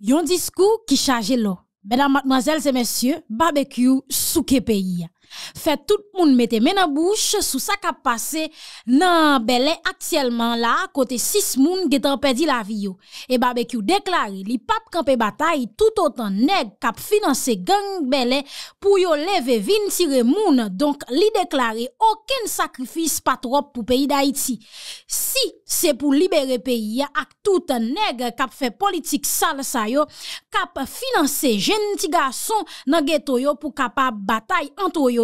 Yon discours qui charge l'eau. Mesdames, mademoiselles et messieurs, barbecue sous pays. Fè tout moun mette mena bouche Sou sa kap pase nan belè aktiyelman la Kote 6 moun getan pedi la vi yo E babè kyou deklare li pap kanpe batay Tout otan neg kap finanse gen belè Pou yo leve 20 remoun Donk li deklare oken sakrifis patrop pou peyi da iti Si se pou libere peyi ak toutan neg Kap fè politik sal sa yo Kap finanse jen ti ga son Nan geto yo pou kap batay anto yo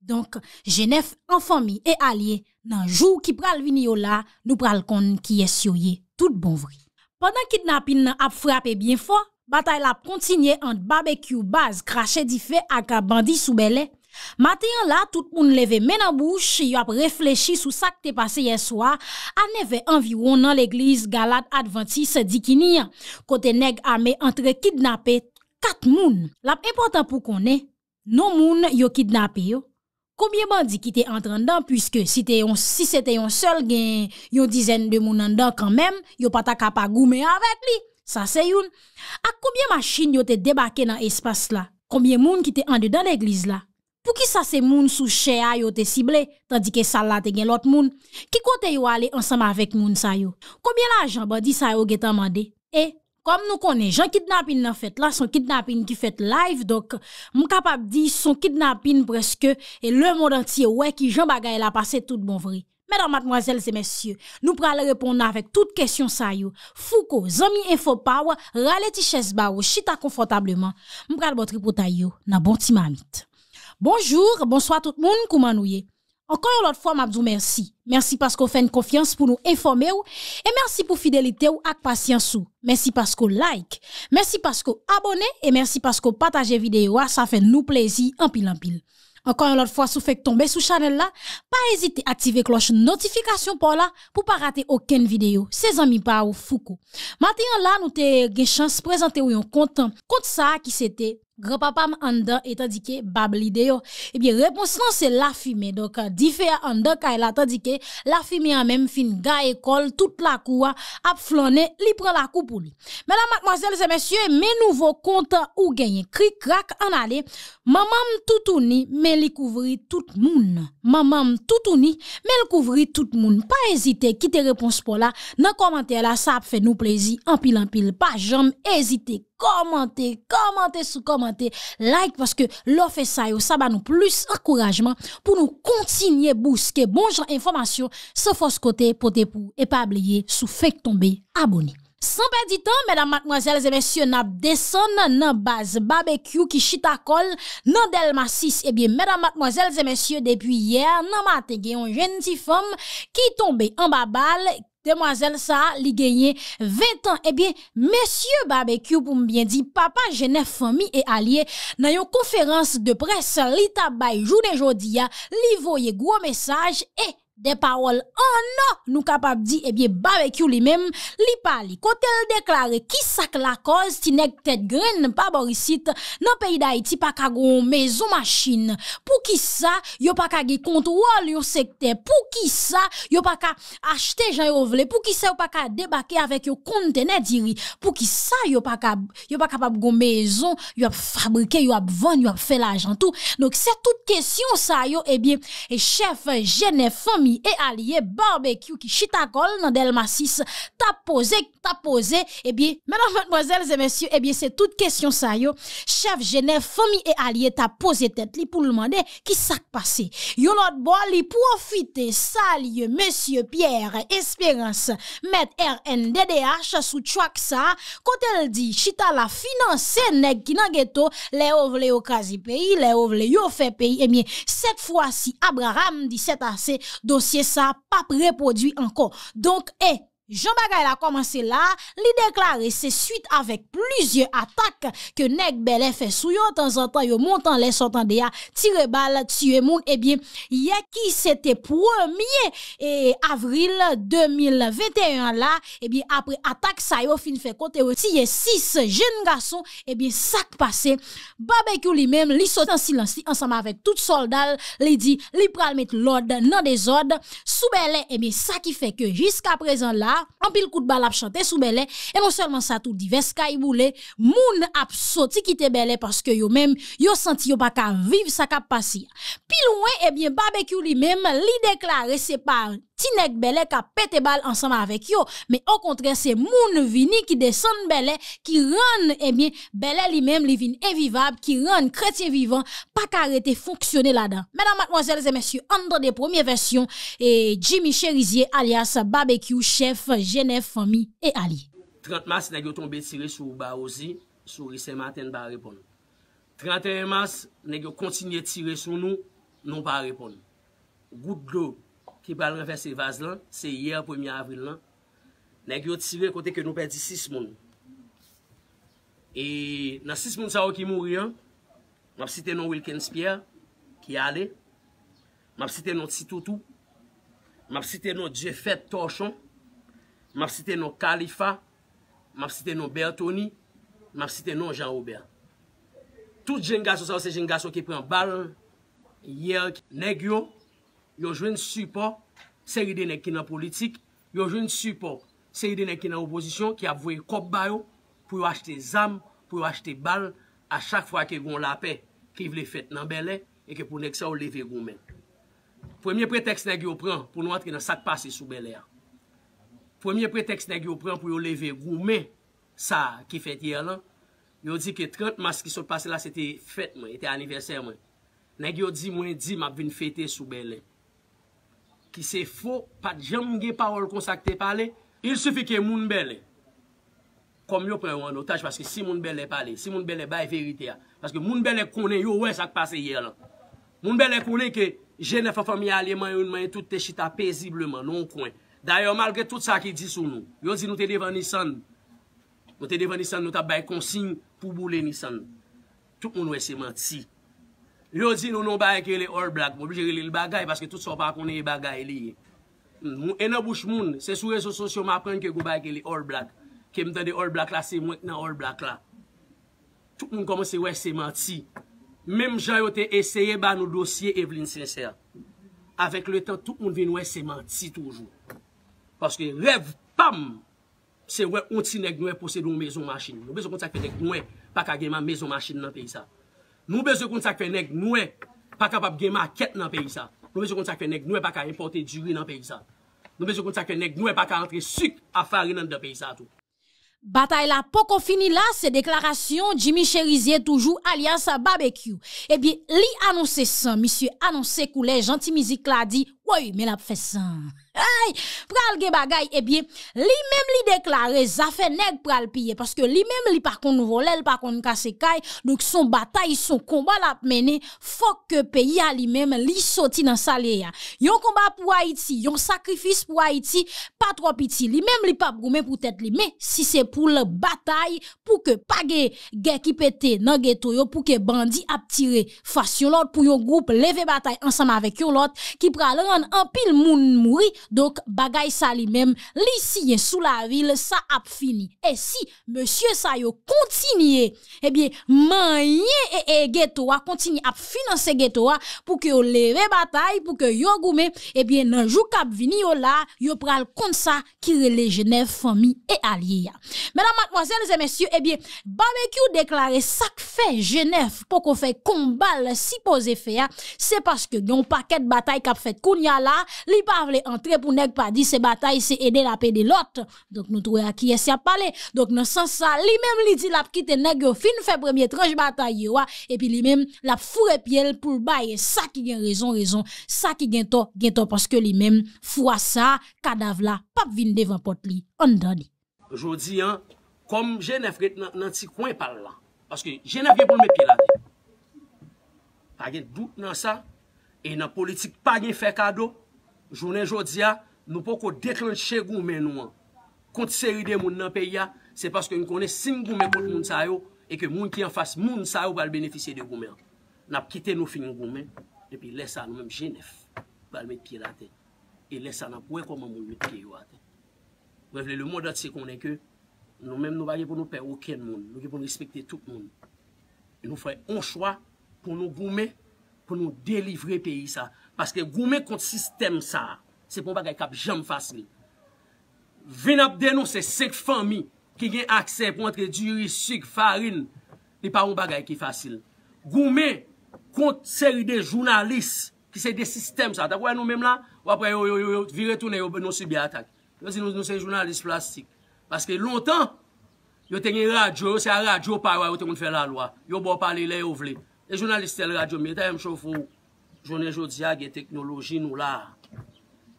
Donk, jenef an fomi e alye nan jou ki pral vini yo la, nou pral kon ki es yoye tout bonvri. Pendan kidnapin nan ap frape bien fwa, batay la kontinye an barbecue baz krashe di fe ak a bandi soubele. Matyen la, tout moun leve men an bouche, yo ap reflechi sou sak te pase yeswa, an neve an viwon nan l'eglise galat adventi se di kinia, kote neg ame antre kidnapet kat moun. Lap important pou konen, non moun yo kidnap yo. Koubyen bandi ki te entran dan pwiske si se te yon sol gen yon dizen de moun an dan kanmem, yon pata kapa goumen avet li. Sa se yon. A koubyen masjin yon te debake nan espas la. Koubyen moun ki te ande dan egliz la. Pwou ki sa se moun sou chea yon te sible, tandi ke sal la te gen lot moun, ki kote yon ale ansam avet moun sa yon. Koubyen la jamban di sa yon getan mande. E? Eh, Kom nou konen, Jean Kidnapin nan fèt la, son Kidnapin ki fèt live dok, mou kapap di son Kidnapin preske, e le moun antye wè ki Jean Bagay la pase tout bon vri. Mèdame, mademoiselles et messieurs, nou pralè repond nan fèk tout kèsyon sa yo. Fouko, Zami Info Power, ralè ti chèzba ou chita konfotableman, mou pralè botri pota yo nan bonti mamit. Bonjour, bonsoit tout moun kouman ouye. Encore une autre fois, m'abdou merci. Merci parce qu'on fait une confiance pour nous informer ou, et merci pour fidélité ou avec patience ou. Merci parce qu'on like, merci parce qu'on abonnez. et merci parce qu'on partage vidéo ça fait nous plaisir en pile en pile. Encore une autre fois, si vous faites tomber sous channel là, pas hésiter à activer cloche notification pour là, pour pas rater aucune vidéo. C'est amis pas ou Foucault. Maintenant là, nous avons chance de présenter un compte, compte ça qui c'était Grapapam anda etadike bab lideyo Ebyen repons nan se lafime Dok dife ya anda kaila atadike Lafime ya men fin ga ekol Tout la kou a ap flone Li pre la kou pou li Men la madmoisele se men sye Men nouvo konta ou genye krik krak anade Mamam toutouni men li kouvri tout moun Mamam toutouni men li kouvri tout moun Pa ezite ki te repons pou la Nan komante la sa ap fe nou plezi Anpil anpil pa jom ezite ki te repons pou la komante, komante, sou komante, like, paske lò fè sa yo sa ba nou plus akourajman pou nou kontinye bouske bonjran informasyon se fòs kote potè pou epabliye sou fèk tombe aboni. San pè di tan, mèdam matmoazèl zè mèsyò, nap deson nan base barbecue ki chita kol, nan del masis, ebi mèdam matmoazèl zè mèsyò, depi yè, nan matè gen yon jen ti fòm ki tombe an babal, Temwazen sa li genyen 20 an. Ebyen, eh M. Babekyou pou mbyen di, Papa Genèf Fomi e Aliye, nan yon konferans de pres, li tabay jounen jodi ya, li voye gwo mesaj e... des paroles en nous nous capable dit eh bien barbecue lui-même li parle quand elle déclare qui sac la cause si nèg tête graine pas borisite dans pays d'Haïti pas ka une maison machine pour qui ça yo pas ka contrôle yo secteur pour qui ça yo pas ka acheter gens yo vle pour qui ça yo pas ka débarquer avec yo conteneur diri pour qui ça yo pas ka yo pas capable gon maison yo fabriquer yo vendre yo fait l'argent tout donc c'est toute question ça yo eh bien et eh, chef Genève famille et allié barbecue qui chita dans Delma 6 t'a posé t'a posé eh bien mesdames mademoiselles et messieurs eh bien c'est toute question ça yo chef Genève famille et allié t'a posé tête li pour le demander qui s'est passé yo autre bol li profiter salieux monsieur Pierre Espérance met RNDDH sous choix ça quand elle dit chita la financer nèg qui nan ghetto les ovle au quasi pays les ovle yo fait pays eh bien cette fois-ci Abraham dit c'est assez ça ça, pas reproduit encore Donc, eh, Jean Bagay a commencé là, il déclaré c'est suite avec plusieurs attaques que Neg Belé fait sous de temps en temps, montant les sortant de tire balle, tuer moun, eh bien, a qui c'était 1 et avril 2021 là, Et eh bien, après attaque ça yo fin fait côté tirer six jeunes garçons, Et eh bien, sac passé, barbecue lui-même, Il sort en silence, ensemble avec tout soldat, li dit, li pral mettre l'ordre Non des ordres, sous Belé, eh bien, ça qui fait que jusqu'à présent là, en pile coup de balle a chanter sous Belé, et non seulement ça tout divers sky boule, moun a sorti quitter Belé parce que yo même, yo senti yo pas qu'à vivre ça qu'a pile ouen loin, et eh bien, barbecue lui-même, li déclaré c'est pas ti nek belè ka pète bal ansama avèk yo, mè an kontre se moun vini ki deson belè, ki ran, e eh mè, belè li mèm li vin evivab, ki ran kretien vivan, pa karete fonksyonè la dan. Mèdame, mademoiselles et messieurs, andre de premier version, eh, Jimmy Cherizier, alias BBQ Chef, Genève Famille et Ali. 30 mars, nè gyo tombe tire sou ba ozi, sou risè maten ba repon. 31 mars, nè gyo kontinye tire sou nou, nou pa repon. Gout gloub. Ki balan ve se vaz lan, se yer 1 avril lan. Negyo ti ve kote ke nou pedi 6 moun. E nas 6 moun sa ou ki mouri an, map site nan Wilkins Pierre, ki ale, map site nan Tsitoutou, map site nan Jeffet Torshon, map site nan Kalifa, map site nan Bertoni, map site nan Jean Robert. Tout jengaso sa ou se jengaso ki preman balan, yer, negyo, yo jwen support seri dene ki nan politik, yo jwen support seri dene ki nan oposisyon ki ap vwe kop bayo, pou yo achete zam, pou yo achete bal, a chak fwa ke yon lape ki vle fete nan belen, e ke pou nek sa ou leve goumen. Premier pretexte nan gen yo pran pou nou atre nan sat pase sou belen. Premier pretexte nan gen yo pran pou yo leve goumen sa ki fete yon lan, yo di ke 30 mas ki sot pase la se te fete mwen, se te aniverser mwen. Nan gen yo di mwen di mwen vle fete sou belen. Ki se fo pat jemge parol kon sak te pale, il sufi ke mounbele. Kom yo pre wan otaj, paske si mounbele pale, si mounbele bay verite ya. Paske mounbele kone yo we sak pase ye la. Mounbele kone ke jene fa fami a li man yon man yon tout te chita pezibleman, non kone. Dayo malge tout sa ki di sou nou. Yo zi nou te devan nisan, nou te devan nisan nou ta bay konsing pou boule nisan. Tout moun we se menti si. Yo di nou nou baye ke li orblak. Mou bli jere li l bagay. Paske tout sa pa konen li e bagay li ye. Hmm, Mou ene bouch moun. Se sou rezo sosyo m apren ke gou baye ke li orblak. Kèm tan de orblak la se mwenk nan orblak la. Tout moun komanse we se manti. Mem jan yo te eseye ba nou dosye Evelyn Sensea. Avek le tan tout moun vin we se manti toujou. Paske rev pam. Se we ontinek nou e posey dou mèzon machin. Nou bezo kontak pete kouen. Pakageman mèzon machin nan pey sa. Nou bez yo kontak fe nek nou e eh, pa kapap gen ma ket nan pe yisa. Nou bez yo kontak fe nek nou e eh, pa ka importe jiri nan pe yisa. Nou bez yo kontak fe nek nou e pa ka rentre suk a fari nan de pe yisa tou. Batay la pokon fini la se deklarasyon Jimmy Cherizier toujou alias a barbecue. Ebi eh li anonse san, misye anonse kou le janti mizik la di. Oy, men ap fesan. Ay, pral ge bagay, ebye, li mem li deklare, zafen neg pral piye, paske li mem li pa konn vole, li pa konn kase kay, luk son batay, son komban ap mene, fok ke peyi a li mem, li soti nan salye ya. Yon komban pou Haiti, yon sakrifis pou Haiti, pa tro piti, li mem li pa broume pou tèt li, men, si se pou le batay, pou ke page, ge ki pete, nan ge toyo, pou ke bandi ap tire, fasyon lot pou yon group leve batay ansam avèk yon lot, ki pral an an pil moun mwri, dok bagay sa li mem, li siye sou la vil, sa ap fini. E si, monsye sa yo kontinye, ebyen, manye e e getoa, kontinye ap finanse getoa, pou ke yo leve batay, pou ke yo goume, ebyen, nanjou kap vini yo la, yo pral kont sa, kire le jenef, fomi e alye ya. Menan, matmwazen, lese monsye, ebyen, barbe kyou deklare sak fe jenef, pou ko fe kombal si po ze fe ya, se paske yon paket batay kap fet koun ya, La li pa vle entre pou neg pa di se batay se ede la pe de lot Donk nou troye akye se ap pale Donk nan san sa li mem li di lap kite neg yo fin fe premier tranche batay yo E pi li mem lap fure piel pou baye sa ki gen rezon rezon Sa ki gen to, gen to paske li mem fwa sa, kadav la, pap vin devan pot li, an dani Jodi an, kom jenevre nan ti kwen pale la Paske jenevre pou me pe la A gen dout nan sa E nan politik pa nye fe kado, jounen jodi ya, nou po ko deklenche goumen nou an. Kont seri de moun nan pe ya, se paske nou konen singoumen kote moun sa yo, e ke moun ki an fase moun sa yo bal beneficye de goumen an. Nap kite nou fin nou goumen, depi lesa nou menm jenef, bal men pirate. E lesa nap wekoman moun menm pirate. Vevle, le moun dati se konen ke, nou menm nou baye pou nou per ouken moun, nou ki pou nou respekte tout moun. E nou fwey on chwa pou nou goumen pou nou delivre peyi sa. Paske goume kont sistem sa, se pou bagay kap jem fas mi. Vin ap denou se sek fan mi, ki gen akse pou antre dirisik, farin, li pa pou bagay ki fasil. Goume kont seri de jounalist, ki se de sistem sa. Tak wè e nou mem la, wapre yo yo yo yo yo, viretounen yo nou si bi atak. Yo si nou se jounalist plastik. Paske lontan, yo tenye radyo, yo se a radyo parwa yo te kon fè la lwa. Yo bo pali le yo vle. E jounalistel radyo, mwen ta yon choufou jounen jodiag e teknoloji nou la.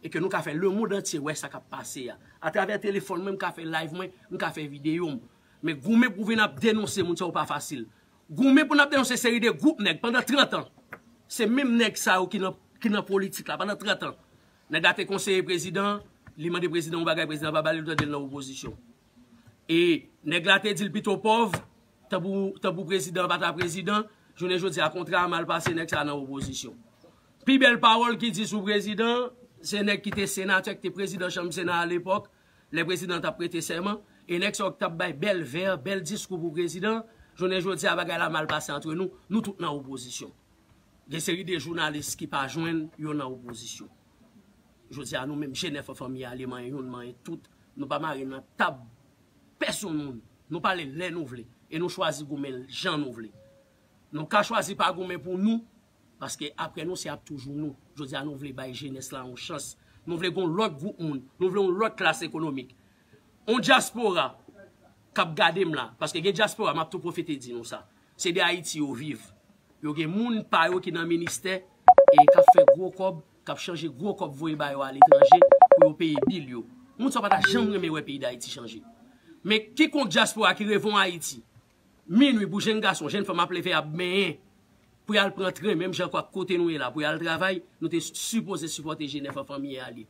E ke nou ka fe le moun dante se wè sa ka pase ya. A traver telefon mwen, mwen ka fe live mwen, mwen ka fe videyo mwen. Mwen gou mè pou ven ap denonse moun se ou pa fasil. Gou mè pou nan ap denonse seri de gout nèk, pandan 30 an. Se mèm nèk sa ou ki nan politik la, pandan 30 an. Nèk date konserye prezident, liman de prezident ou bagay prezident, ba bali ou ta den nan oposisyon. E nèk date dil bito pov, tabou prezident, bata prezident, jounen joudi a kontra a malpase nèk sa nan oposisyon pi bel parol ki di sou prezident se nèk ki te senatou ek te prezident chanm senat al epok le prezident a prete seman e nèk sa oktab bay bel ver, bel diskou pou prezident jounen joudi a bagay la malpase antre nou nou tout nan oposisyon gen seri de jounalist ki pa jwen yon nan oposisyon joudi a nou menm jenef a famiye aleman yon man yon tout nou pa man yon tab peson nou, nou pale lè nou vle e nou chwazi goumel jan nou vle Nou ka chwazi pa goun men pou nou. Paske apre nou se ap toujoun nou. Jodi an nou vle bayje nes la ou chans. Nou vle goun lout gout moun. Nou vle lout klas ekonomik. On diaspora kap gade mla. Paske gen diaspora map tou profete di nou sa. Se de Haiti ou viv. Yo gen moun payo ki nan minister. E kap fe gwo kob. Kap chanje gwo kob voye bayo al etranje. Kwe ou peye bil yo. Moun sa pata jangre me we peye de Haiti chanje. Me ki kon diaspora ki revon Haiti. Mi nou e boujen gason, jen fwa mapleve ap menye, pou yal prantren, menm jan kwa kote nou e la, pou yal travay, nou te supose supote jen fwa fwamiye aliye.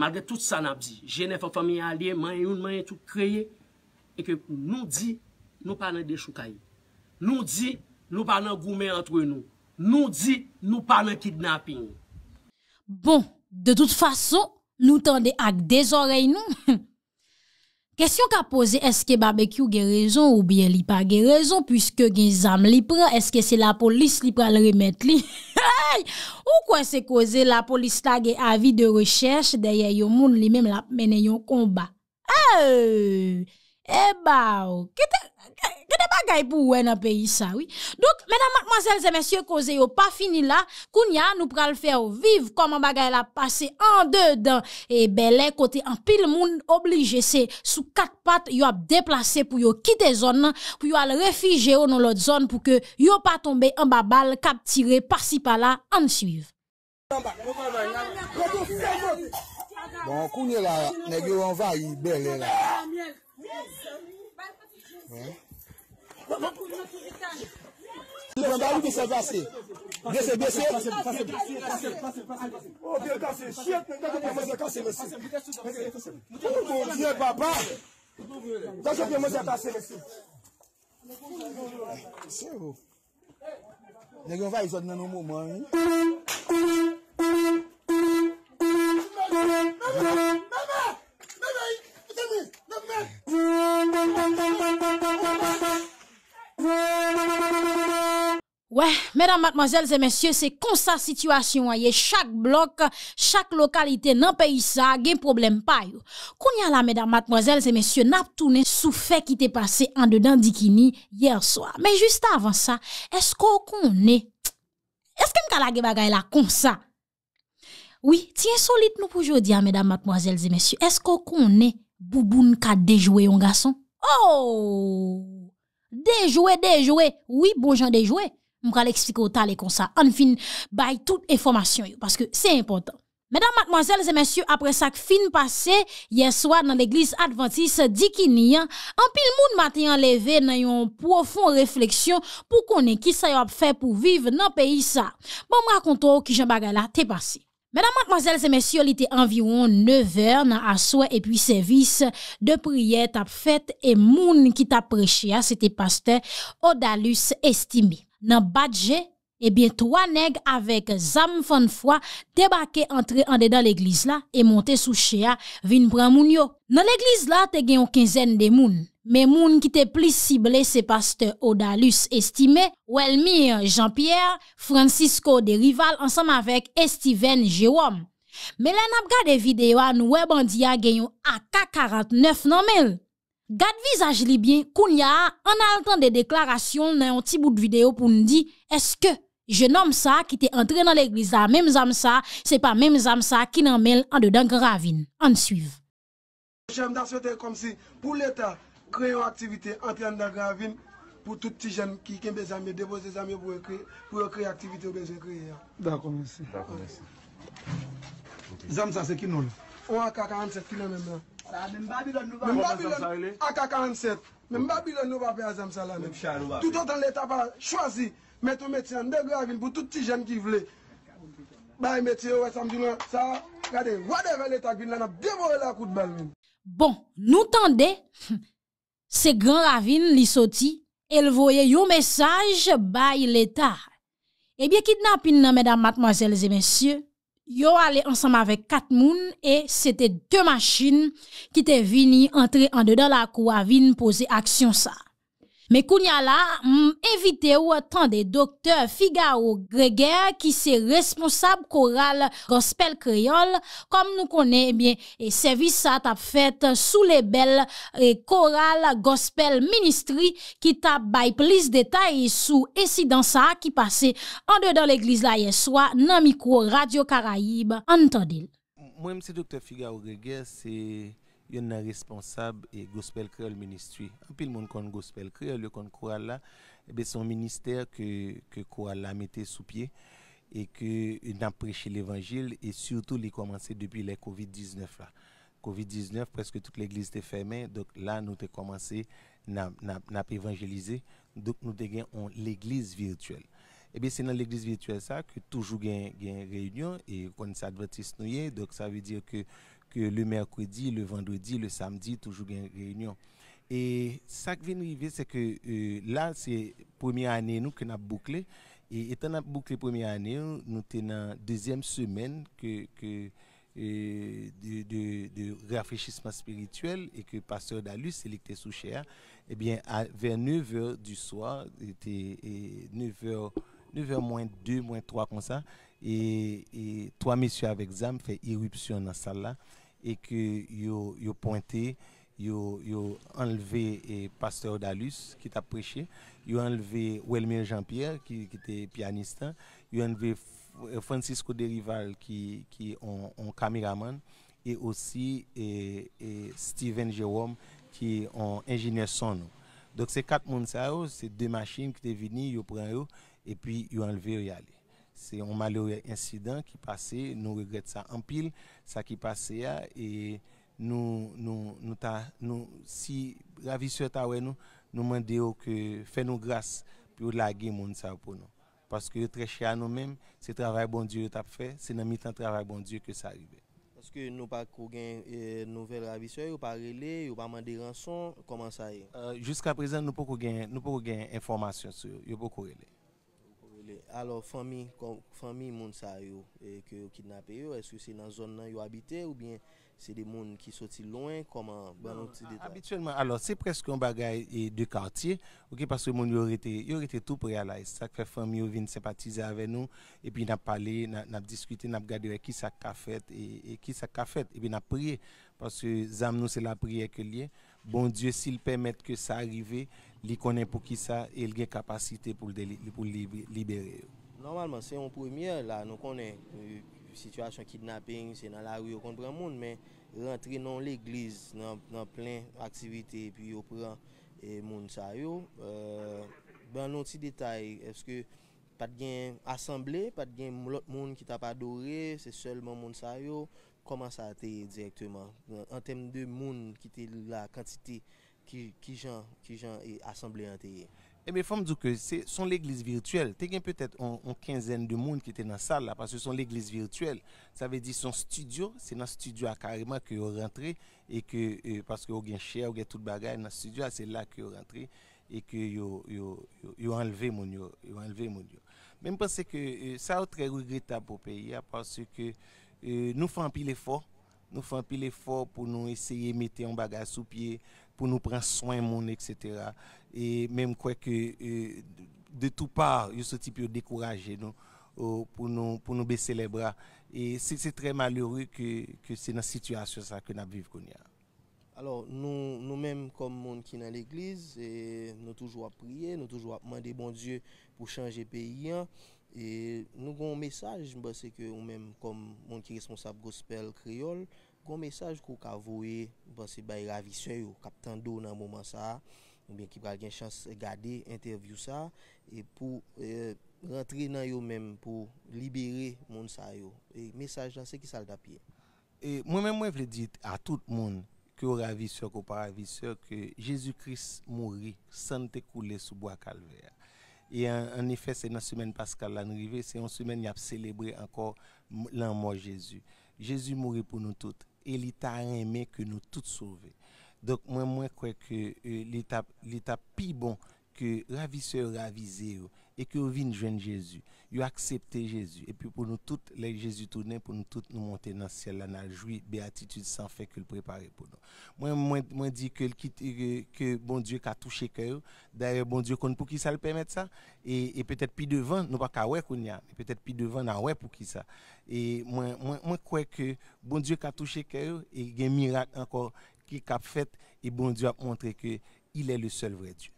Malge tout sa nap di, jen fwa fwamiye aliye, manye yon, manye tout kreye, ekwe pou nou di, nou pa nan dechoukaye. Nou di, nou pa nan goumen antre nou. Nou di, nou pa nan kidnapping. Bon, de tout faso, nou tande ak dezorey nou. Kestyon ka pose, eske barbekyou ge rezon ou bien li pa ge rezon, pwiske gen zam li pre, eske se la polis li pre l remet li? Ou kwen se koze la polis la ge avi de rechers, deye yo moun li mem la mene yon komba? Eee, eba ou, kete ou? de bagay pour ouais nan pays ça oui donc mesdames mademoiselles et messieurs cause yo pas fini là kounya nous pral faire vivre comment bagay la passé en dedans et belè, côté en pile monde obligé c'est sous quatre pattes yo a déplacé pour yo quitter zone pour yo aller réfugier dans l'autre zone pour que yo pas tomber en bas balle cap tiré par ci par là en suivre Bon, Kounya, la, negyo anva yi bel la. Mwen fwok, dwo cheli a, lic나 cil se, ekwan sino. Ouais, mesdames, mademoiselles et messieurs, c'est comme ça situation a hein. chaque bloc, chaque localité dans pays ça un problème pas yo. a là mesdames, mademoiselles et messieurs, n'a tourné sous fait qui t'est passé en dedans Dikini hier soir. Mais juste avant ça, est-ce qu'on connaît Est-ce qu'on la bagay là comme ça Oui, tiens solide nous pour aujourd'hui hein, mesdames, mademoiselles et messieurs. Est-ce qu'on connaît Bouboun ka déjoué un garçon Oh Déjoué, déjoué. Oui, bon déjoué. Mwen kal ekspliko ta le konsa. An fin, bay tout informasyon yo, paske se impotant. Medan matmazel, zemensyo, apre sak fin pase, yeswa nan l'Eglise Adventiste, di ki ni an, an pil moun mati an leve nan yon profon refleksyon pou konen ki sa yo ap fe pou vive nan peyi sa. Bon, mwen akonto ki jen bagala, te pase. Medan matmazel, zemensyo, li te anviron 9 er nan aswa epi servis de priye tap fet e moun ki tap preche ya se te paste Odalus estimi. Nan badje, ebyen to aneg avek zam fon fwa tebake entre ande dan l'eglis la e monte sou chea vin pran moun yo. Nan l'eglis la te genyon kinzen de moun. Me moun ki te plis sible se paste Odalus estime, ou elmi Jean-Pierre, Francisco de Rival, ansam avek Estiven Jérôme. Me lan ap gade videyo ane web an diya genyon ak 49 nan menl. Gat vizaj libyen, Kounia, an altan de deklarasyon nan yon ti bout videyo pou nou di Eske, je nom sa ki te entre nan l'eglisa, menm zamsa, se pa menm zamsa ki nan mel an de dan gravine. An suiv. Chèm da svetè kom si, pou l'Etat kreyo aktivite an te dan gravine pou tout ti jen ki ken bezame, devose zame pou yo kre aktivite ou bezame kreye. Da kon mèsi. Zamsa se ki nou la? Ou akaka an se ki nan menm la? Babylone AK 47. Même Babylone nous va faire ça là. Tout autant l'État va choisir mettre un médecin de gravine pour tout petit jeune qui voulait. Bah, métier, ouais, ça me dit ça. Regardez, whatever l'État qui l'a dévoré la coup de balle. Bon, nous tendez, c'est grand ravine li sorti, elle voyait un message by l'État. Eh bien, kidnapping, mesdames, mademoiselles et messieurs, Yo ale ansam ave Katmoun e sete de machin ki te vini entre an dedan la kou avin pose aksyon sa. Mais kounya la, invité ou ou tande docteurs Figaro Greger qui c'est responsable chorale gospel créole. Comme nous connaissons, bien et service ça t'a tap sous sous le gospel ministry qui tap de plus sous sous incident ça qui passait en de l'église hier la dans le micro Radio Caraïbe Entendez. Moi-même c'est docteur Figaro Greger c'est a un responsable et Gospel Creole Ministry. En pile monde kon Gospel Creole, kon Kouala, ebe eh son ministère que, que Kouala mettait sous pied et que a prêché l'évangile et surtout les commencé depuis le Covid-19 là. Covid-19, presque toute l'église était fermée, donc là nous avons commencé à évangéliser, donc nous avons l'église virtuelle. Et eh bien c'est dans l'église virtuelle ça que toujours gagne réunion et qu'on s'advertisse nous donc ça veut dire que que le mercredi, le vendredi, le samedi, toujours une réunion. Et ça qui vient arriver, c'est que euh, là, c'est la première année nous que nous avons bouclé. Et étant nous bouclé la première année, nous sommes dans la deuxième semaine que, euh, de, rafraîchissement spirituel et que pasteur Dalus, c'est sous chair, eh bien, vers 9h du soir, était 9h, 9h moins 2, moins 3 comme ça, et, trois messieurs avec ZAM fait irruption dans la salle là et que yo yo pointé ils ont enlevé et eh, pasteur Dalus qui t'a prêché ont enlevé Wilmer Jean-Pierre qui était pianiste ont enlevé eh, Francisco Derival qui qui on, caméraman et aussi et, eh, Steven Jérôme qui ont ingénieur son. Donc ces quatre personnes, oh, c'est deux machines qui sont venues, ils pris et puis ils ont enlevé et aller. Se yon malewe insidan ki pase, nou regrete sa ampil, sa ki pase ya, e nou si raviswe ta we nou, nou mande yo ke fe nou gras pou lage moun sa pou nou. Paske yo treche a nou menm, se travay bon diyo tap fe, se nan mitan travay bon diyo ke sa ribe. Paske nou pa kou gen e, nouvel raviswe, yo pa rele, yo pa mande ranson, koman sa e? Euh, Juska prezen nou po kou gen informasyon sou, yo po kou rele. Alors, fami moun sa yo, ke eh, yo kidnape yo, es ou se nan zon nan yo habite, ou bien se non, eh, de moun ki soti loyen, koman banon ti detay? Habituelman, alors, se preske yon bagay de kartye, ouke, paswe moun yo rete, yo rete tou prealay, sakwe fami yo vin sempatize ave nou, epi nap pale, nap diskute, nap gadewe ki sa ka fet, epi nap priye, paswe zam nou se la priye ke liye, bon diye, sil pemet ke sa arrive, li konen pou ki sa e lge kapasite pou libere yo? Normalman, se yon premier la, nou konen yon euh, situasyon kidnapping, se nan la rou yon konpren moun, men rentre non nan l'eglise, nan plen aktivite, pi yon pren e, moun sa yo. Euh, ben noti detay, eske pat gen asemble, pat gen moun ki ta pa dore, se selman moun sa yo, koman sa ateye direktman? An tem de moun ki te la kantite yon, qui qui gens assemblé à Eh bien, il faut dire que c'est son l'église virtuelle. Il y a peut-être une quinzaine de monde qui étaient dans la salle là parce que c'est son l'église virtuelle. Ça veut dire son studio. C'est dans le studio carrément que sont rentrés et que euh, parce qu'ils ont cherché, ils ont tout le bagage, dans le studio, c'est là que sont rentrés et que ont enlevé les gens. Mais je pense que euh, ça, c'est très regrettable pour le pays hein, parce que euh, nous faisons pile d'efforts. Nous faisons pile d'efforts pour nous essayer de mettre un bagage sous pied pour nous prendre soin etc et même quoi que euh, de tout part ils sont type découragés nous euh, pour nous pour nous baisser les bras et c'est très malheureux que, c'est dans situation ça que nous vivons alors nous nous-mêmes comme monde qui est dans l'église nous toujours à prier nous toujours à demander bon Dieu pour changer pays hein. et nous avons un message c'est que nous-mêmes comme monde qui est responsable gospel créole le message que vous avez c'est que vous avez dans un moment, ou bien qui eu chance de regarder ça, et pour e, rentrer dans vous-même, pour libérer les gens. Le message, c'est qui ça? Moi-même, je voulais dire à tout le monde, que vous que que Jésus-Christ mourit sans être coulé sous le bois calvaire. Et en effet, c'est la semaine de Pascal, c'est une semaine où a avez célébré encore l'amour Jésus. Jésus mourit pour nous tous. e li ta reme ke nou tout souve. Dok mwen mwen kwe ke li ta pi bon ke ravise ou ravise ou et que vous venez joindre Jésus. Vous acceptez Jésus. Et puis pour nous toutes, les Jésus tourner, pour nous toutes, nous monter dans le ciel, dans la béatitude sans fait que le préparer pour nous. Moi, je dis que, que, bon Dieu a touché cœur. D'ailleurs, bon Dieu, pour qui ça le permet ça? Et, peut-être plus devant, nous pas qu'à ouais qu'on y peut-être plus devant, nous ouais pour qui ça. Et moi, moi, crois que bon Dieu a touché cœur et il y a un miracle encore qui a fait et bon Dieu a montré que il est le seul vrai Dieu.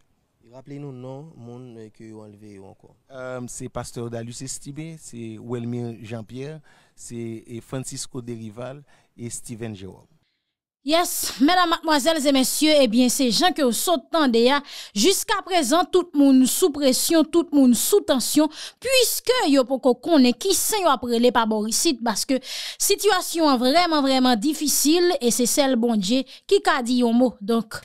Rappelez-nous non, monde euh, qui ont enlevé encore. Euh, c'est pasteur Dalus Estibé, c'est Welmir Jean-Pierre, c'est Francisco Derival et Steven Jérôme. Yes, mesdames, mademoiselles et messieurs, eh bien, c'est gens que vous hein, jusqu'à présent, tout le monde sous pression, tout le monde sous tension, puisque yo poko connaît qui s'est après les parce que situation vraiment, vraiment difficile, et c'est celle bon Dieu qui a dit un mot. Donc,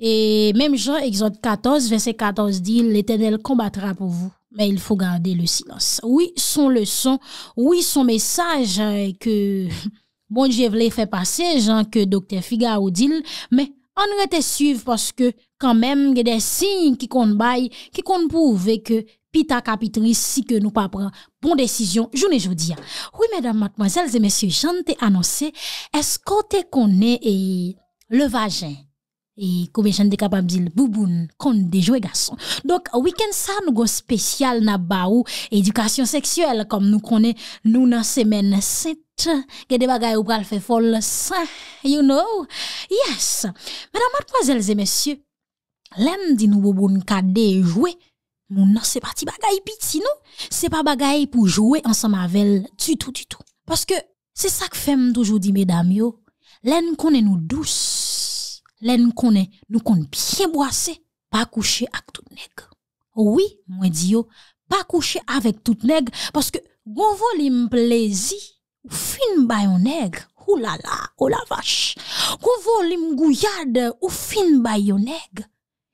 Et même Jean exote 14, verset 14, dit, l'Éternel combattra pour vous, mais il faut garder le silence. Oui, son leçon, oui, son message, euh, que bon, je voulais faire passer, Jean, que Dr. Figa ou Dille, mais on ne te suive parce que quand même, il y a des signes qui comptent pas, qui comptent prouver que Peter Capitris, si que nous ne prenons pas, bon, décision, je ne vous dis pas. Oui, mesdames, mademoiselles et messieurs, Jean te annonçait, est-ce qu'on te connaît le vagin? et combien de capables de dire bouboun compte des jouets garçons donc week-end ça nous go spécial na baou éducation sexuelle comme nous connaissons, nous dans semaine sainte des bagailles ou pral fait folle ça you know yes mesdames mademoiselles et messieurs l'aime dit nous bouboun kade jouer nous non c'est parti bagaille piti non c'est pas bagaille pour jouer ensemble avec du tout du tout parce que c'est ça que femme toujours dit mesdames yo l'aime connaît nous douce Len konen, nou konen pye boase, pa kouche ak tout neg. Ouwi, mwen diyo, pa kouche avèk tout neg, paske gounvo li mplezi, ou fin bayon neg. Oulala, o la vache, gounvo li mgouyade, ou fin bayon neg.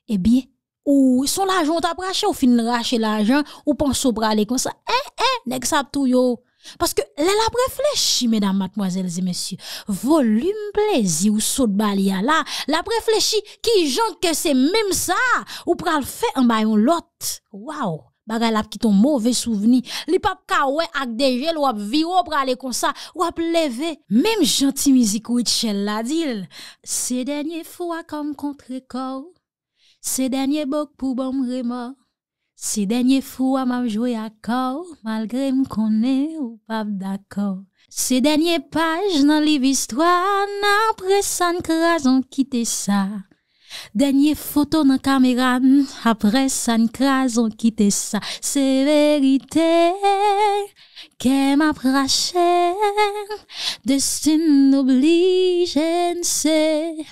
Ebi, ou son lajon taprashe, ou fin rache lajon, ou panso brale kon sa, e, e, neg sap tou yo. Parce que là, la réfléchis mesdames, mademoiselles et messieurs, volume plaisir ou saut balia là, la réfléchi, qui jante que c'est même ça, ou pral fait un baillon lot. Waouh! Bagay la qui ton mauvais souvenir. Li pap kawe ak deje ou ap viro prale comme ça, ap levé. Même gentil musique Richel la d'il. ces derniers fois comme contre corps, ces derniers bocs pour bon remords. Ces derniers fois, m'a joué à corps, malgré qu'on ou pas d'accord. Ces derniers pages dans le livre après ça, on quitté ça. dernier photo photos dans la caméra, après ça, on quitté ça. C'est vérité que m'a praché, destin oblige, séparer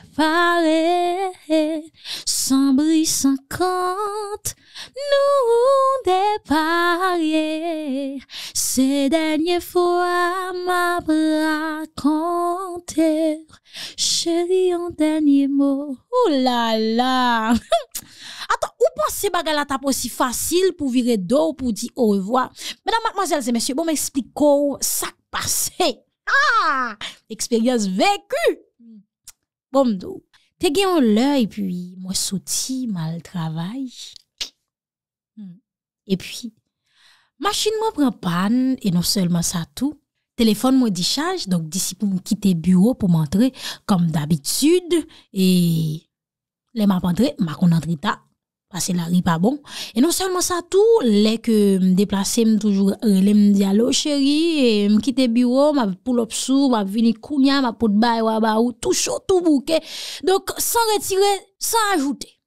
sans bris, sans compte, nous déparier. Ces dernières fois m'a raconté Chéri, an danye mo, ou oh la la. Ata, ou panse bagal ata pou si fasil pou vire do pou di ou revoi? Mèdam, mademoiselles et messieurs, bon m'explique kou sa k'passe. Ah, eksperience vèkü. Bon m'dou, te gè yon lè ypou mwen soti mal travaj. Hmm. E pwi, machin mwen pran pan, e non selman sa tou. Téléphone m'a dit charge, donc d'ici pour me quitter bureau pour m'entrer comme d'habitude et les m'a entré, m'a qu'on entré parce que la rue pas bon. Et non seulement ça tout, les que déplacer me toujours les me dit allô chérie et me quitter bureau, m'a pour m'a venir kounya, m'a pour de wa ou tout chaud tout bouquet. Donc sans retirer, sans ajouter.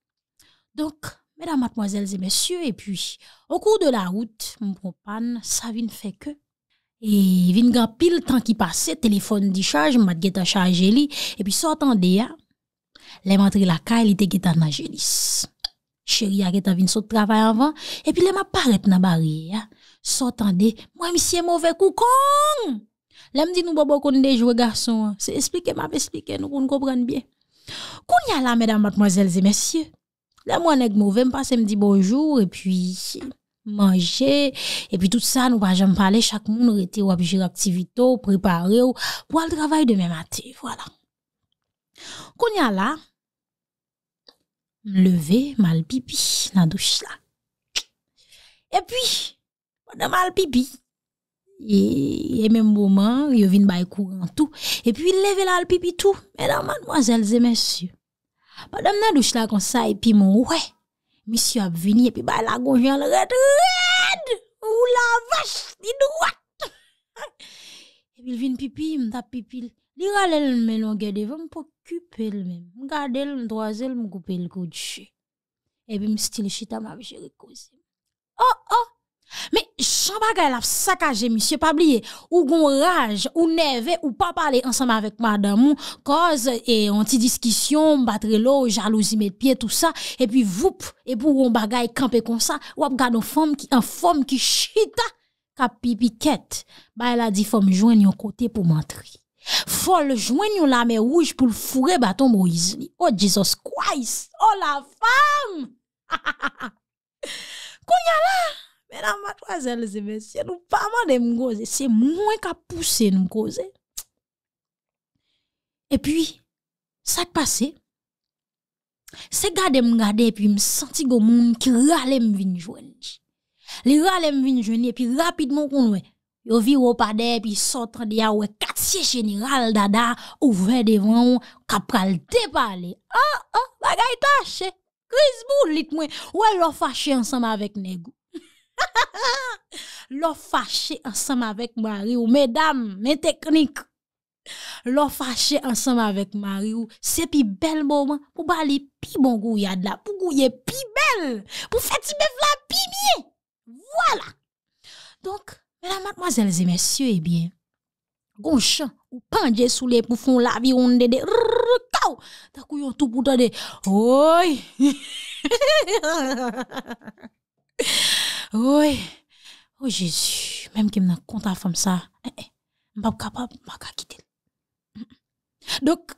Donc mesdames mademoiselles et messieurs et puis au cours de la route, mon panne, ça vient fait que E vin gwa pil tan ki pase, telefon di chaj, mwen mwen geta chaje li, e pi sotande ya, lè mwen tri la ka, li te geta nan jelis. Chèri ya geta vin sot travay avan, e pi lè mwen paret nan bari ya, sotande, mwen misye mouve koukong, lè mwen di nou bobo kon de jwe garson, se esplike mwen ap esplike nou kon koupran biye. Kounya la mwen mwen mwen zelze mesye, lè mwen ek mouve mwen pase mwen di bonjou, e pi... manje, epi tout sa nou pa jom pale, chak moun ou rete ou apjir aktivito, ou prepare ou pou al travay de me mate, wala. Koun ya la, m leve mal pipi, nan dou chila. Epi, m dan mal pipi, e men m bouman, yo vin bay kou an tou, epi leve la al pipi tou, men nan man mwazelze men syo. M dan nan dou chila kon sa epi m wè, Misyo ap vini epi bay la gojyan lor et red. Ou la vash di drouat. Epi vin pipi mta pipil. Diral el menon gede ve mpo kipe el men. Mgade el mdwa zel mgoupe el kou dje. Epi mstil chita ma vje rekoz. Oh oh. Me chan bagay laf sakaje, misye pabliye Ou goun rage, ou neve Ou pa pale ansame avèk madamou Koz e anti diskisyon Batre lo, jalouzi met piè tout sa E pi voup, e pou goun bagay Kampè kon sa, wap gado fòm An fòm ki chita Ka pipikèt, bay la di fòm Jwen yon kote pou mantri Fòl jwen yon lame wouj pou l'fure Baton mou izni, oh Jesus Christ Oh la fòm Konya la Mesdames, mademoiselles et messieurs, nous pas de me causer. C'est moins qu'à pousser nous causer. Et puis, ça qui passé, c'est garder me garder et puis me senti comme monde qui râle me vinn joindre. Les râle me vinn joindre et puis rapidement qu'on ouais. Yo vi ou pa de, puis sot de ya we quartier général dada, ouvert devant ou kapral parler Ah, ah, bagay tache, kriz bou moi, mwen, ou el lo ensemble ensemble avec L'on fâché ensemble avec Marie ou mesdames, mes techniques. L'on fâché ensemble avec Marie ou c'est pi belle moment pour les pi bon goût là, pour goûter pi belle, pour faire la pi Voilà. Donc, mesdames, mademoiselles et messieurs, eh bien, gonchon ou pendre sous les bouffons la vie on de kaw. tout pour de. Oi. Oui. Oh Jésus, même qui me compte à femme ça, hein, hein. je ne suis pas capable de quitter. Donc,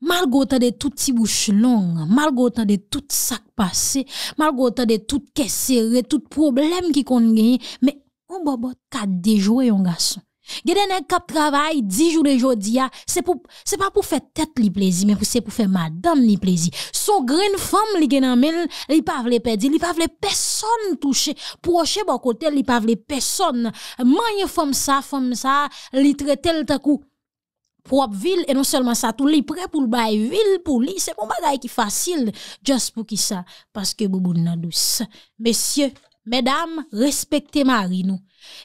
malgré tout de toutes ces bouche longue, malgré tout de qui est passé, malgré ce de tout serré, tout problème qui qu'on gagne, mais on peut pas déjouer un garçon. Gede nèg kap travail 10 jours de jodia, c'est pour c'est pas pour faire tête li plaisir, mais c'est pour faire madame li plaisir. Son grande femme li gen mel, li pa vle perdre, li pa vle personne toucher. Proche bon côté, li pa vle personne. Manye femme ça, femme ça, li traite le takou propre ville et non seulement ça tout li prêt pour le bail ville pour lui c'est bon bagay qui facile just pour qui ça parce que bouboune douce messieurs mesdames respectez Marie nous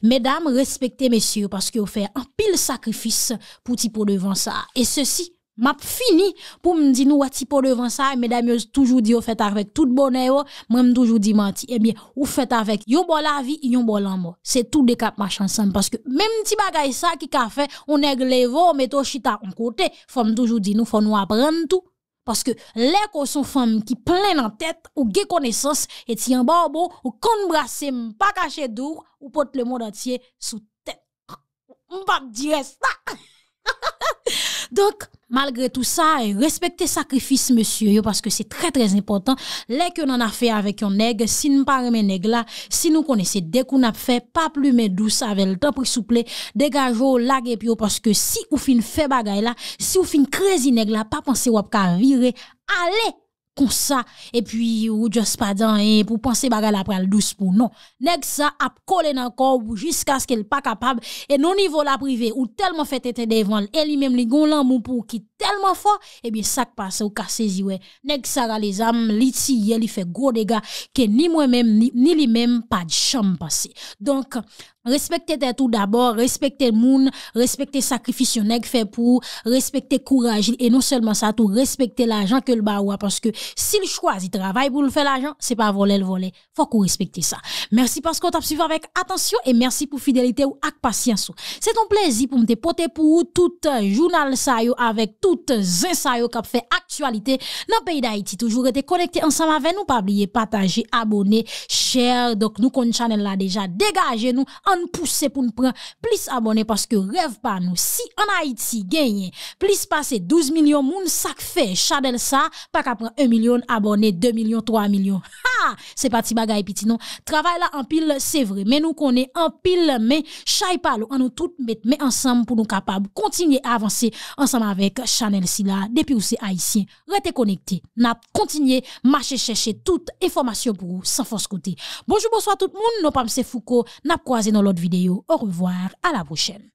Mesdames, respectez messieurs parce que vous faites un pile sacrifice pour Tipo devant ça. Et ceci, m'a fini pour me dire nous Tipo devant ça. Mesdames, vous toujours dit vous faites avec tout bonheur, même toujours dit Eh bien, vous faites avec yon bon la vie, yon bon l'amour. C'est tout des cap ma ensemble parce que même petit bagay ça qui a fait, on est mettez chita en côté, faut toujours dire nous faut nous apprendre tout parce que les qu'on sont femmes qui plein en tête ou gué connaissance et si en bon, ou kon brasse pas caché d'où, ou portent le monde entier sous tête. On va dire ça. Donc, malgré tout ça, respectez sacrifice, monsieur, parce que c'est très, très important. Les que on a fait avec un nègre, si nous parlons nègre là, si nous connaissons dès qu'on a fait, pas plus mais douce avec le temps pour souple, dégagez-vous, laguez parce que si vous fin fait bagaille là, si vous fin crazy nègre là, pas penser ou à virer, allez comme ça et puis ou juste pas dans et pour penser bagarre après le douce pour non nèg ça a collé dans corps jusqu'à ce qu'elle pas capable et non niveau la privé ou tellement fait était devant et lui même li gon l'amour pour qui tellement fort et bien ça passe ou cas saisi ouais nèg ça les âmes li tiye li fait gros dégâts que ni moi même ni, ni lui même pas de chambre passé donc Respecter tout d'abord, respecter moun, respecter sacrifice nèg fait pour, respecter courage et non seulement ça tout respecter l'argent que le baoua parce que s'il choisit travail pour le faire l'argent, c'est pas voler le voler. Faut qu'on respecte ça. Merci parce qu'on t'a suivi avec attention et merci pour fidélité ou ak patience. C'est ton plaisir pour me porter pour tout journal ça yo avec tout zin ça yo k'ap fait actualité dans pays d'Haïti. Toujours été connecté ensemble avec nous, pas oublier partager, abonner, share. Donc nous notre channel là déjà dégagé nous on pousse pour nous prendre plus abonnés parce que rêve pas nous. Si en Haïti gagne plus passer 12 millions moun, ça fait Chadel ça, pas qu'à prendre 1 million abonnés, 2 millions, 3 millions. Ha! C'est pas petit bagay petit non. Travail là en pile, c'est vrai. Mais nous connaît en pile, mais chai palou. on nous tout mettre, mais ensemble pour nous capables continuer à avancer ensemble avec Chanel Silla. Depuis où c'est haïtien, restez connecté' N'a continué marcher chercher toute informations pour vous sans force côté. Bonjour, bonsoir tout le monde. Nous pas Foucault, n'a croisé nos l'autre vidéo. Au revoir, à la prochaine.